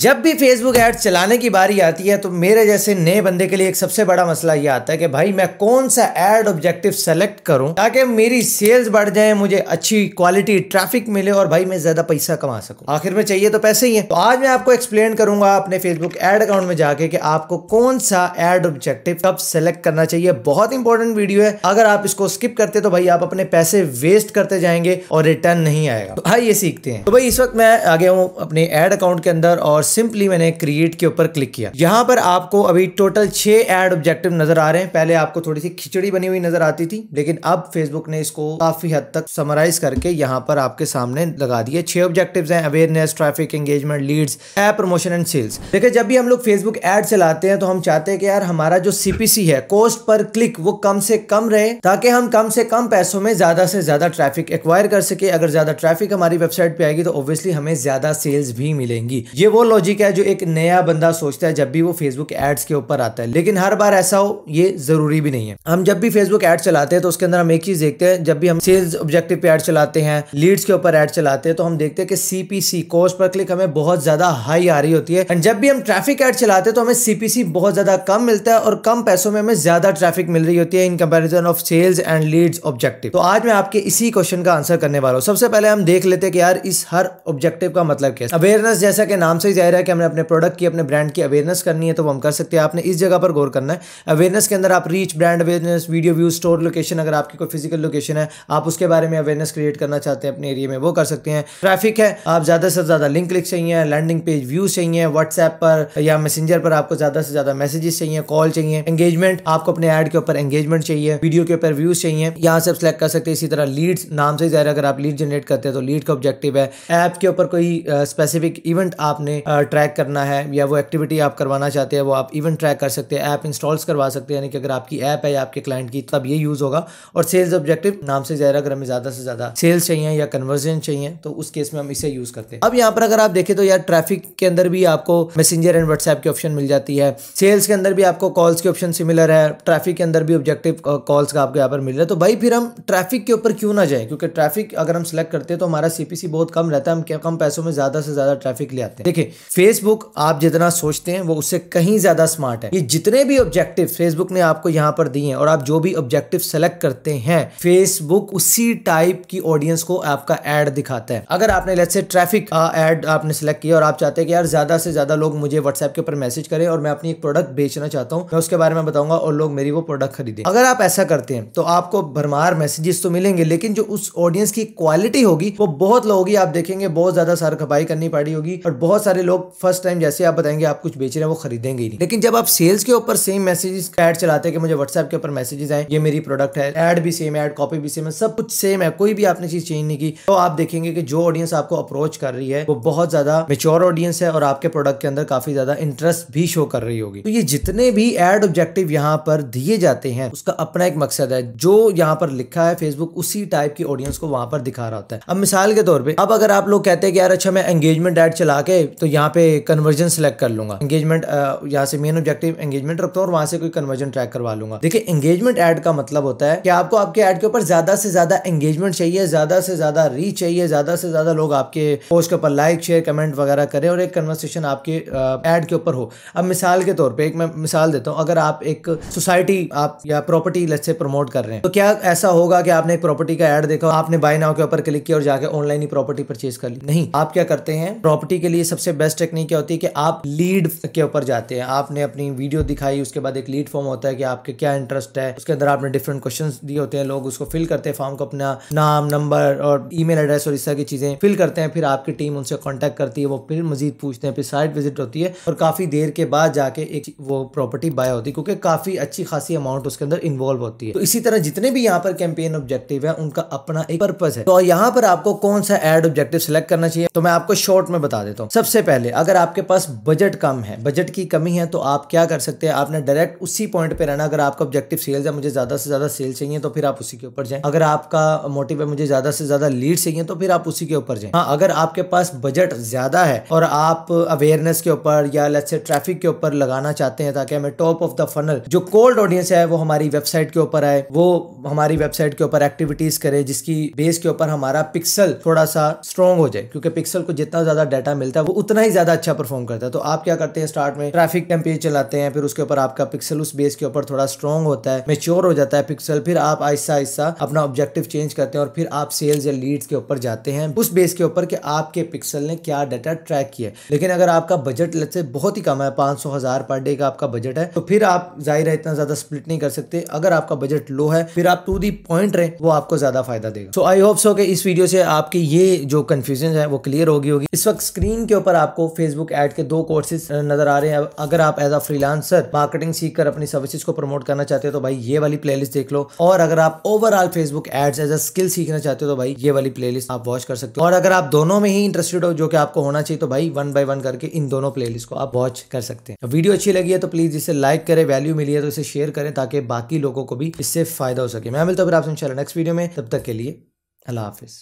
जब भी Facebook ads चलाने की बारी आती है तो मेरे जैसे नए बंदे के लिए एक सबसे बड़ा मसला ये आता है कि भाई मैं कौन सा एड ऑब्जेक्टिव सेलेक्ट करूं ताकि मेरी सेल्स बढ़ जाए मुझे अच्छी क्वालिटी ट्रैफिक मिले और भाई मैं ज्यादा पैसा कमा सकूं आखिर में चाहिए तो पैसे ही है तो आज मैं आपको एक्सप्लेन करूंगा अपने फेसबुक एड अकाउंट में जाके कि आपको कौन सा एड ऑब्जेक्टिव कब सेलेक्ट करना चाहिए बहुत इंपॉर्टेंट वीडियो है अगर आप इसको स्किप करते तो भाई आप अपने पैसे वेस्ट करते जाएंगे और रिटर्न नहीं आएगा तो भाई ये सीखते हैं तो भाई इस वक्त मैं आ गया हूँ अपने एड अकाउंट के अंदर और सिंपली मैंने क्रिएट के ऊपर क्लिक किया यहाँ पर आपको अभी टोटल छह एड ऑब्जेक्टिव नजर आ रहे हैं पहले आपको थोड़ी सी खिचड़ी बनी हुई नजर आती थी लेकिन अब फेसबुक ने इसको काफी हद तक समराइज करके यहाँ पर आपके सामने लगा दिया छह ऑब्जेक्टिव है awareness traffic engagement lead app promotion and sales देखिए जब भी हम लोग फेसबुक एड चलाते हैं तो हम चाहते हैं कि यार हमारा जो सीपीसी है कोस्ट पर क्लिक वो कम से कम रहे ताकि हम कम से कम पैसों में ज्यादा से ज्यादा ट्रैफिक एक्वायर कर सके अगर ज्यादा ट्रैफिक हमारी वेबसाइट पे आएगी तो ऑब्वियसली हमें ज्यादा सेल्स भी मिलेंगी ये वो लॉजिक है जो एक नया बंदा सोचता है जब भी वो फेसबुक एड्स के ऊपर आता है लेकिन हर बार ऐसा हो ये जरूरी भी नहीं है हम जब भी फेसबुक एड चलाते हैं तो उसके अंदर हम एक चीज देखते हैं जब भी हम सेल्स ऑब्जेक्टिव पे एड चलाते हैं लीड्स के ऊपर एड चलाते हैं तो हम देखते हैं कि सीपीसी कॉस्ट पर क्लिक हमें बहुत ज्यादा हाई आ रही होती है एंड जब भी हम ट्रैफिक एड चलाते हैं तो हमें सीपीसी बहुत ज्यादा कम मिलता है और कम पैसों में हमें ज्यादा ट्रैफिक मिल रही होती है in comparison of sales and leads objective तो आज मैं आपके इसी क्वेश्चन का आंसर करने वाला हूँ सबसे पहले हम देख लेते हैं कि यार इस हर ऑब्जेक्टिव का मतलब क्या है अवेयरनेस जैसा के नाम से कह रहा है कि हमने अपने प्रोडक्ट की अपने ब्रांड की अवेयरनेस करनी है तो वो हम कर सकते हैं आपने इस जगह पर गौर करना है अवेयरनेस के अंदर आप reach brand awareness video view store location अगर आपकी कोई फिजिकल लोकेशन है आप उसके बारे में अवेयरनेस क्रिएट करना चाहते हैं अपने एरिया में वो कर सकते हैं ट्रैफिक है आप ज़्यादा से ज़्यादा लिंक क्लिक चाहिए लैंडिंग पेज व्यूज चाहिए व्हाट्सएप पर या मैसेंजर पर आपको ज़्यादा से ज़्यादा मैसेजेस चाहिए कॉल चाहिए एंगेजमेंट आपको अपने एड के ऊपर एंगेजमेंट चाहिए वीडियो के ऊपर व्यूज चाहिए यहाँ से आप सेलेक्ट कर सकते हैं इसी तरह लीड्स नाम से ही ज़ाहिर अगर आप लीड जनरेट करते हैं तो लीड का ऑब्जेक्टिव है ऐप के ऊपर कोई स्पेसिफिक इवेंट आपने ट्रैक करना है या वो एक्टिविटी आप करवाना चाहते हैं वो आप इवन ट्रैक कर सकते हैं ऐप इंस्टॉल्स करवा सकते हैं यानी कि अगर आपकी ऐप है या आपके क्लाइंट की तब ये यूज़ होगा और सेल्स ऑब्जेक्टिव नाम से ज़्यादा अगर हमें ज़्यादा से ज़्यादा सेल्स चाहिए या कन्वर्जन चाहिए तो उस केस में हम इसे यूज़ करते हैं अब यहाँ पर अगर आप देखें तो यार ट्रैफिक के अंदर भी आपको मैसेंजर एंड व्हाट्सएप की ऑप्शन मिल जाती है सेल्स के अंदर भी आपको कॉल्स के ऑप्शन सिमिलर है ट्रैफिक के अंदर भी ऑब्जेक्टिव कॉल्स का आपको यहाँ पर मिल रहा है तो भाई फिर हम ट्रैफिक के ऊपर क्यों ना जाए क्योंकि ट्रैफिक अगर हम सेलेक्ट करते हैं तो हमारा सीपीसी बहुत कम रहता है हम कम पैसों में ज़्यादा से ज़्यादा ट्रैफिक ले आते हैं देखिए फेसबुक आप जितना सोचते हैं वो उससे कहीं ज़्यादा स्मार्ट है ये जितने भी ऑब्जेक्टिव फेसबुक ने आपको यहाँ पर दिए हैं और आप जो भी ऑब्जेक्टिव सेलेक्ट करते हैं फेसबुक उसी टाइप की ऑडियंस को आपका एड दिखाता है अगर आपने लेट से ट्रैफिक एड आपने सेलेक्ट किया और आप चाहते हैं कि यार ज़्यादा से ज़्यादा लोग मुझे व्हाट्सएप के ऊपर मैसेज करें और मैं अपनी एक प्रोडक्ट बेचना चाहता हूँ मैं उसके बारे में बताऊंगा और लोग मेरी वो प्रोडक्ट खरीदे अगर आप ऐसा करते हैं तो आपको भरमार मैसेजेस तो मिलेंगे लेकिन जो उस ऑडियंस की क्वालिटी होगी वो बहुत लो होगी आप देखेंगे बहुत ज़्यादा सार खपाई करनी पड़ी होगी और बहुत सारे लोग लोग फर्स्ट टाइम जैसे आप बताएंगे आप कुछ बेच रहे हैं वो खरीदेंगे ही नहीं लेकिन जब आप सेल्स के ऊपर सेम मैसेजेस एड चलाते हैं कि मुझे व्हाट्सएप के ऊपर मैसेजेस आए ये मेरी प्रोडक्ट है एड भी सेम एड कॉपी भी सेम है सब कुछ सेम है कोई भी आपने चीज चेंज नहीं की तो आप देखेंगे कि जो ऑडियंस आपको अप्रोच कर रही है वो बहुत ज्यादा मेच्योर ऑडियंस है और आपके प्रोडक्ट के अंदर काफी ज्यादा इंटरेस्ट भी शो कर रही होगी तो ये जितने भी एड ऑब्जेक्टिव यहाँ पर दिए जाते हैं उसका अपना एक मकसद है जो यहाँ पर लिखा है फेसबुक उसी टाइप की ऑडियंस को वहां पर दिखा रहा होता है अब मिसाल के तौर पर अब अगर आप लोग कहते हैं कि यार अच्छा मैं एंगेजमेंट एड चला के तो यहाँ यहाँ पे कन्वर्जन सेलेक्ट कर लूंगा एंगेजमेंट यहाँ से मेन ऑब्जेक्टिव एंगेजमेंट रखता हूँ और वहां से कोई कन्वर्जन ट्रैक करवा लूंगा देखिए एंगेजमेंट एड का मतलब होता है कि आपको आपके एड के ऊपर ज्यादा से ज्यादा एंगेजमेंट चाहिए ज्यादा से ज्यादा रीच चाहिए ज्यादा से ज्यादा लोग आपके पोस्ट के ऊपर लाइक शेयर कमेंट वगैरह करें और एक कन्वर्सेशन आपके एड के ऊपर हो अब मिसाल के तौर पर एक मैं मिसाल देता हूँ अगर आप एक सोसाइटी आप या प्रॉपर्टी लट से प्रमोट कर रहे हैं तो क्या ऐसा होगा कि आपने एक प्रॉपर्टी का एड देखा आपने बाय नाव के ऊपर क्लिक किया और जाकर ऑनलाइन ही प्रॉपर्टी परचेज कर ली नहीं आप क्या करते हैं प्रॉपर्टी के लिए सबसे बेस्ट टेक्निक क्या होती है कि आप लीड के ऊपर जाते हैं आपने अपनी वीडियो दिखाई उसके बाद एक लीड फॉर्म होता है कि आपके क्या इंटरेस्ट है उसके अंदर आपने डिफरेंट क्वेश्चन दिए होते हैं लोग उसको फिल करते हैं फॉर्म को अपना नाम नंबर और ई एड्रेस और इस तरह की चीज़ें फिल करते हैं फिर आपकी टीम उनसे कॉन्टेक्ट करती है वो फिर मजीद पूछते हैं फिर साइट विजिट होती है और काफ़ी देर के बाद जाके एक वो प्रॉपर्टी बाय होती है क्योंकि काफ़ी अच्छी खासी अमाउंट उसके अंदर इन्वॉल्व होती है तो इसी तरह जितने भी यहाँ पर कैंपेन ऑब्जेक्टिव है उनका अपना एक पर्पज है तो यहाँ पर आपको कौन सा एड ऑब्जेक्टिव सेलेक्ट करना चाहिए तो मैं आपको शॉर्ट में बता देता हूँ सबसे पहले पहले अगर आपके पास बजट कम है बजट की कमी है तो आप क्या कर सकते हैं आपने डायरेक्ट उसी पॉइंट पे रहना अगर आपका ऑब्जेक्टिव सेल्स है मुझे ज़्यादा से ज़्यादा सेल्स चाहिए तो फिर आप उसी के ऊपर जाएं अगर आपका मोटिव है मुझे ज़्यादा से ज़्यादा लीड चाहिए तो फिर आप उसी के ऊपर जाए हाँ अगर आपके पास बजट ज़्यादा है और आप अवेयरनेस के ऊपर या लेट से ट्रैफिक के ऊपर लगाना चाहते हैं ताकि हमें टॉप ऑफ द फनल जो कोल्ड ऑडियंस है वो हमारी वेबसाइट के ऊपर आए वो हमारी वेबसाइट के ऊपर एक्टिविटीज़ करे जिसकी बेस के ऊपर हमारा पिक्सल थोड़ा सा स्ट्रॉन्ग हो जाए क्योंकि पिक्सल को जितना ज़्यादा डाटा मिलता है वो उतना ही ज़्यादा अच्छा परफॉर्म करता है तो आप क्या करते हैं स्टार्ट में ट्रैफिक टेम्परेचर चलाते हैं फिर उसके ऊपर आपका पिक्सल उस बेस के ऊपर थोड़ा स्ट्रॉन्ग होता है मेच्योर हो जाता है पिक्सल फिर आप आहिस्ता आहिस्ता अपना ऑब्जेक्टिव चेंज करते हैं और फिर आप सेल्स या लीड्स के ऊपर जाते हैं उस बेस के ऊपर कि आपके पिक्सल ने क्या डाटा ट्रैक किया लेकिन अगर आपका बजट से बहुत ही कम है पांच हज़ार पर डे का आपका बजट है तो फिर आप जाहिर है इतना ज़्यादा स्प्लिट नहीं कर सकते अगर आपका बजट लो है फिर आप टू दी पॉइंट रहे वो आपको ज़्यादा फायदा देगा सो आई होप सो कि इस वीडियो से आपकी ये जो कंफ्यूजन है वो क्लियर होगी होगी इस वक्त स्क्रीन के ऊपर आप आपको फेसबुक एड के दो कोर्सेज नजर आ रहे हैं अगर आप एज अ फ्रीलांसर मार्केटिंग सीखकर अपनी सर्विसेज को प्रमोट करना चाहते हो तो भाई ये वाली प्लेलिस्ट देख लो और अगर आप overall Facebook ads as a skill सीखना चाहते हो तो भाई ये वाली प्लेलिस्ट आप वॉच कर सकते हो और अगर आप दोनों में ही इंटरेस्टेड हो जो कि आपको होना चाहिए तो भाई वन बाय वन करके इन दोनों प्ले को आप वॉच कर सकते हैं वीडियो अच्छी लगी है तो प्लीज इसे लाइक करें वैल्यू मिली है तो इसे शेयर करें ताकि बाकी लोगों को भी इससे फायदा हो सके मैं मिलता हूँ फिर आपसे नेक्स्ट वीडियो में तब तक के लिए अल्लाह हाफिज